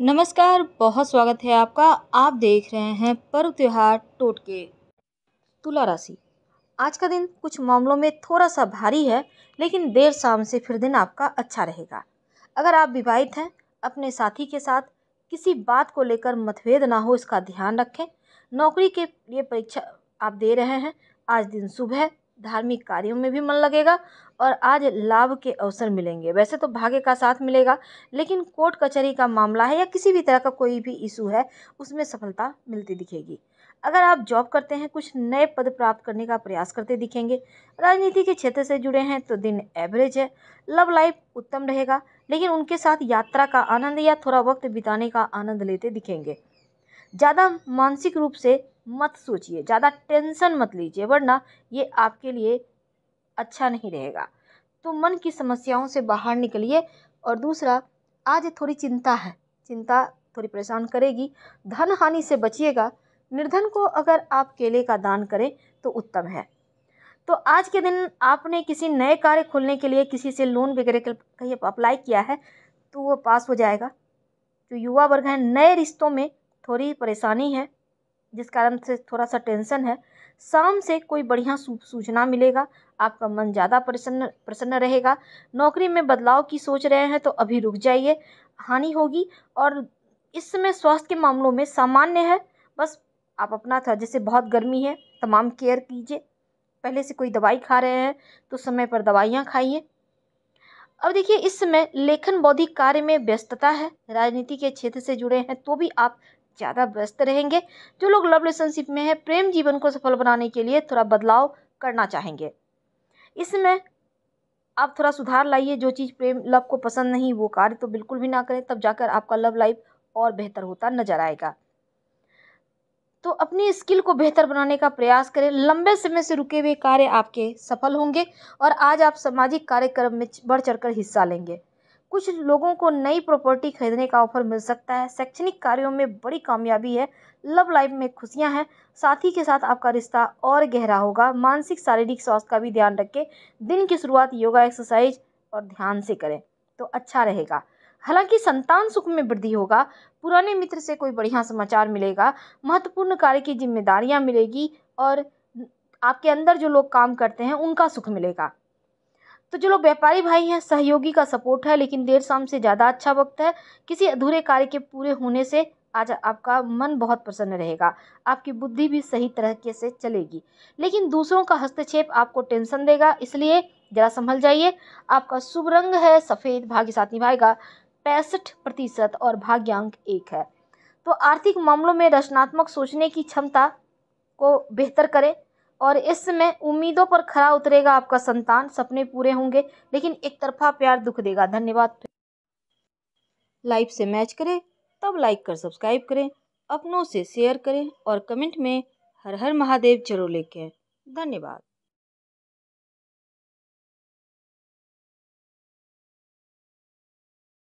नमस्कार बहुत स्वागत है आपका आप देख रहे हैं पर्व त्यौहार टोटके तुला राशि आज का दिन कुछ मामलों में थोड़ा सा भारी है लेकिन देर शाम से फिर दिन आपका अच्छा रहेगा अगर आप विवाहित हैं अपने साथी के साथ किसी बात को लेकर मतभेद ना हो इसका ध्यान रखें नौकरी के लिए परीक्षा आप दे रहे हैं आज दिन शुभ है धार्मिक कार्यों में भी मन लगेगा और आज लाभ के अवसर मिलेंगे वैसे तो भाग्य का साथ मिलेगा लेकिन कोर्ट कचहरी का मामला है या किसी भी तरह का कोई भी इशू है उसमें सफलता मिलती दिखेगी अगर आप जॉब करते हैं कुछ नए पद प्राप्त करने का प्रयास करते दिखेंगे राजनीति के क्षेत्र से जुड़े हैं तो दिन एवरेज है लव लाइफ उत्तम रहेगा लेकिन उनके साथ यात्रा का आनंद या थोड़ा वक्त बिताने का आनंद लेते दिखेंगे ज़्यादा मानसिक रूप से मत सोचिए ज़्यादा टेंशन मत लीजिए वरना ये आपके लिए अच्छा नहीं रहेगा तो मन की समस्याओं से बाहर निकलिए और दूसरा आज थोड़ी चिंता है चिंता थोड़ी परेशान करेगी धन हानि से बचिएगा निर्धन को अगर आप केले का दान करें तो उत्तम है तो आज के दिन आपने किसी नए कार्य खोलने के लिए किसी से लोन वगैरह के कहीं अप्लाई किया है तो वो पास हो जाएगा जो युवा वर्ग हैं नए रिश्तों में थोड़ी परेशानी है जिस कारण से थोड़ा सा टेंशन है शाम से कोई बढ़िया सूचना मिलेगा आपका मन ज़्यादा प्रसन्न प्रसन्न रहेगा नौकरी में बदलाव की सोच रहे हैं तो अभी रुक जाइए हानि होगी और इस समय स्वास्थ्य के मामलों में सामान्य है बस आप अपना था जैसे बहुत गर्मी है तमाम केयर कीजिए पहले से कोई दवाई खा रहे हैं तो समय पर दवाइयाँ खाइए अब देखिए इस समय लेखन बौद्धिक कार्य में व्यस्तता है राजनीति के क्षेत्र से जुड़े हैं तो भी आप ज़्यादा व्यस्त रहेंगे जो लोग लव रिलेशनशिप में है प्रेम जीवन को सफल बनाने के लिए थोड़ा बदलाव करना चाहेंगे इसमें आप थोड़ा सुधार लाइए जो चीज़ प्रेम लव को पसंद नहीं वो कार्य तो बिल्कुल भी ना करें तब जाकर आपका लव लाइफ और बेहतर होता नजर आएगा तो अपनी स्किल को बेहतर बनाने का प्रयास करें लंबे समय से रुके हुए कार्य आपके सफल होंगे और आज आप सामाजिक कार्यक्रम में बढ़ चढ़कर हिस्सा लेंगे कुछ लोगों को नई प्रॉपर्टी खरीदने का ऑफर मिल सकता है शैक्षणिक कार्यों में बड़ी कामयाबी है लव लाइफ में खुशियां हैं साथी के साथ आपका रिश्ता और गहरा होगा मानसिक शारीरिक स्वास्थ्य का भी ध्यान रखें दिन की शुरुआत योगा एक्सरसाइज और ध्यान से करें तो अच्छा रहेगा हालांकि संतान सुख में वृद्धि होगा पुराने मित्र से कोई बढ़िया समाचार मिलेगा महत्वपूर्ण कार्य की जिम्मेदारियाँ मिलेगी और आपके अंदर जो लोग काम करते हैं उनका सुख मिलेगा तो चलो व्यापारी भाई हैं सहयोगी का सपोर्ट है लेकिन देर शाम से ज़्यादा अच्छा वक्त है किसी अधूरे कार्य के पूरे होने से आज आपका मन बहुत प्रसन्न रहेगा आपकी बुद्धि भी सही तरीके से चलेगी लेकिन दूसरों का हस्तक्षेप आपको टेंशन देगा इसलिए जरा संभल जाइए आपका शुभ रंग है सफ़ेद भाग्य साथ निभाएगा पैंसठ प्रतिशत और भाग्यांक एक है तो आर्थिक मामलों में रचनात्मक सोचने की क्षमता को बेहतर करें और इसमें उम्मीदों पर खरा उतरेगा आपका संतान सपने पूरे होंगे लेकिन एक तरफा प्यार दुख देगा धन्यवाद लाइफ से मैच करें तब लाइक कर सब्सक्राइब करें अपनों से शेयर करें और कमेंट में हर हर महादेव जरूर लेके धन्यवाद